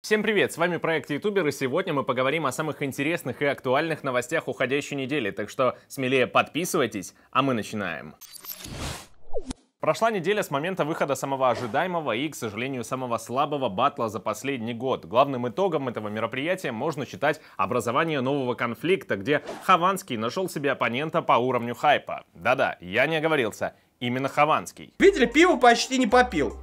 Всем привет, с вами проект Ютубер, и сегодня мы поговорим о самых интересных и актуальных новостях уходящей недели, так что смелее подписывайтесь, а мы начинаем. Прошла неделя с момента выхода самого ожидаемого и, к сожалению, самого слабого батла за последний год. Главным итогом этого мероприятия можно считать образование нового конфликта, где Хованский нашел себе оппонента по уровню хайпа. Да-да, я не оговорился, именно Хованский. Видели, пиво почти не попил.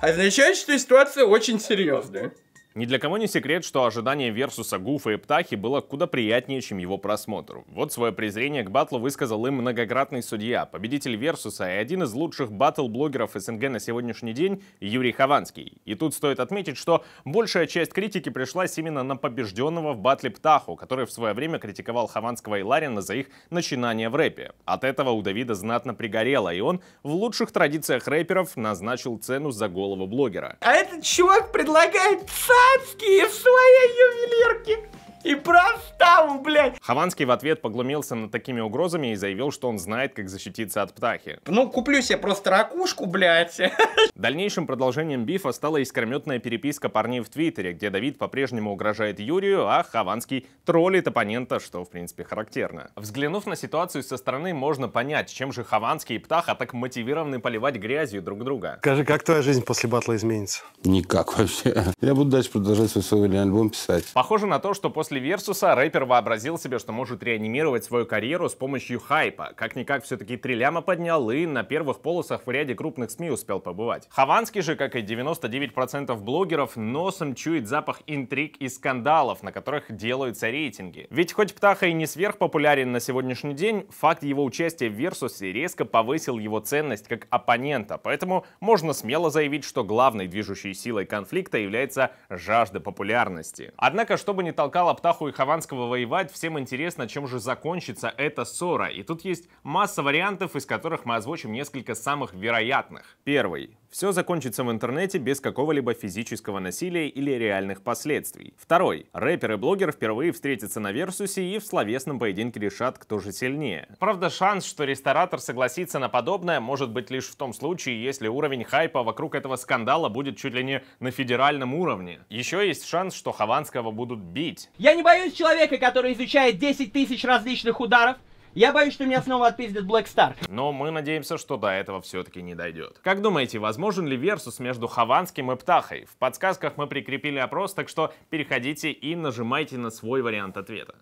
Означает, а что ситуация очень серьезная. Ни для кого не секрет, что ожидание Версуса Гуфа и Птахи было куда приятнее, чем его просмотр. Вот свое презрение к батлу высказал и многократный судья, победитель Версуса и один из лучших батл-блогеров СНГ на сегодняшний день Юрий Хованский. И тут стоит отметить, что большая часть критики пришлась именно на побежденного в батле Птаху, который в свое время критиковал Хованского и Ларина за их начинание в рэпе. От этого у Давида знатно пригорело, и он в лучших традициях рэперов назначил цену за голову блогера. А этот чувак предлагает ца! Каменский в своей ювелирке и проставу, блядь. Хованский в ответ поглумился над такими угрозами и заявил, что он знает, как защититься от птахи. Ну, куплю себе просто ракушку, блядь. Дальнейшим продолжением бифа стала искрометная переписка парней в Твиттере, где Давид по-прежнему угрожает Юрию, а Хованский троллит оппонента, что, в принципе, характерно. Взглянув на ситуацию со стороны, можно понять, чем же Хованский и Птаха так мотивированы поливать грязью друг друга. Скажи, как твоя жизнь после батла изменится? Никак вообще. Я буду дальше продолжать свой сольный альбом писать. Похоже на то, что после после Версуса рэпер вообразил себе, что может реанимировать свою карьеру с помощью хайпа. Как-никак все-таки три ляма поднял и на первых полосах в ряде крупных СМИ успел побывать. Хованский же, как и 99% блогеров, носом чует запах интриг и скандалов, на которых делаются рейтинги. Ведь хоть Птаха и не сверхпопулярен на сегодняшний день, факт его участия в Версусе резко повысил его ценность как оппонента, поэтому можно смело заявить, что главной движущей силой конфликта является жажда популярности. Однако, чтобы не толкало Лаптаху и Хованского воевать, всем интересно, чем же закончится эта ссора. И тут есть масса вариантов, из которых мы озвучим несколько самых вероятных. Первый. Все закончится в интернете без какого-либо физического насилия или реальных последствий. Второй. Рэпер и блогер впервые встретятся на Версусе и в словесном поединке решат, кто же сильнее. Правда, шанс, что ресторатор согласится на подобное, может быть лишь в том случае, если уровень хайпа вокруг этого скандала будет чуть ли не на федеральном уровне. Еще есть шанс, что Хованского будут бить. Я не боюсь человека, который изучает 10 тысяч различных ударов, я боюсь, что меня снова отпиздят Black Star. Но мы надеемся, что до этого все-таки не дойдет. Как думаете, возможен ли версус между Хованским и Птахой? В подсказках мы прикрепили опрос, так что переходите и нажимайте на свой вариант ответа.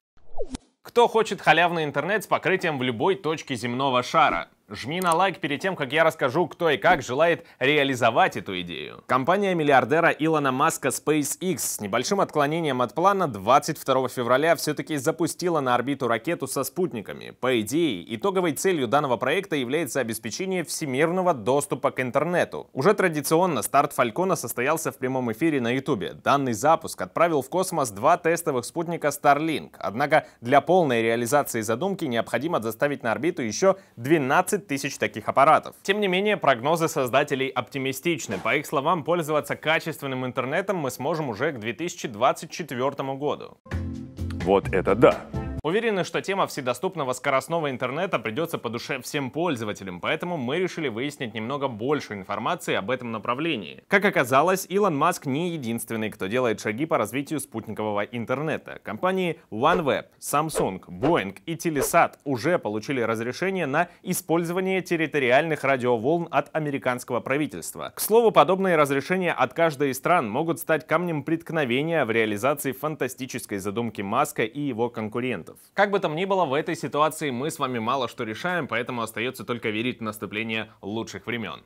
Кто хочет халявный интернет с покрытием в любой точке земного шара? Жми на лайк перед тем, как я расскажу, кто и как желает реализовать эту идею. Компания миллиардера Илона Маска SpaceX с небольшим отклонением от плана 22 февраля все-таки запустила на орбиту ракету со спутниками. По идее, итоговой целью данного проекта является обеспечение всемирного доступа к интернету. Уже традиционно старт Фалькона состоялся в прямом эфире на Ютубе. Данный запуск отправил в космос два тестовых спутника Starlink. Однако для полной реализации задумки необходимо заставить на орбиту еще 12 20 тысяч таких аппаратов. Тем не менее, прогнозы создателей оптимистичны. По их словам, пользоваться качественным интернетом мы сможем уже к 2024 году. Вот это да! Уверены, что тема вседоступного скоростного интернета придется по душе всем пользователям, поэтому мы решили выяснить немного больше информации об этом направлении. Как оказалось, Илон Маск не единственный, кто делает шаги по развитию спутникового интернета. Компании OneWeb, Samsung, Boeing и Telesat уже получили разрешение на использование территориальных радиоволн от американского правительства. К слову, подобные разрешения от каждой из стран могут стать камнем преткновения в реализации фантастической задумки Маска и его конкурентов процентов. Как бы там ни было, в этой ситуации мы с вами мало что решаем, поэтому остается только верить в наступление лучших времен.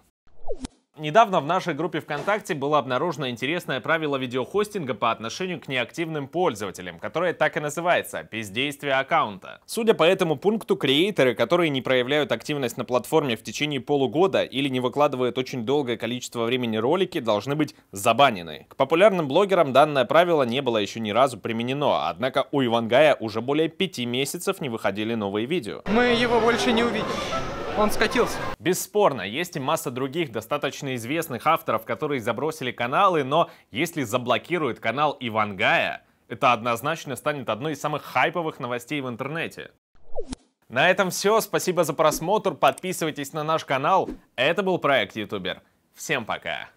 Недавно в нашей группе ВКонтакте было обнаружено интересное правило видеохостинга по отношению к неактивным пользователям, которое так и называется – бездействие аккаунта. Судя по этому пункту, креаторы, которые не проявляют активность на платформе в течение полугода или не выкладывают очень долгое количество времени ролики, должны быть забанены. К популярным блогерам данное правило не было еще ни разу применено, однако у Ивангая уже более пяти месяцев не выходили новые видео. Мы его больше не увидим он скатился. Бесспорно, есть и масса других достаточно известных авторов, которые забросили каналы, но если заблокируют канал Ивангая, это однозначно станет одной из самых хайповых новостей в интернете. На этом все. Спасибо за просмотр. Подписывайтесь на наш канал. Это был проект Ютубер. Всем пока.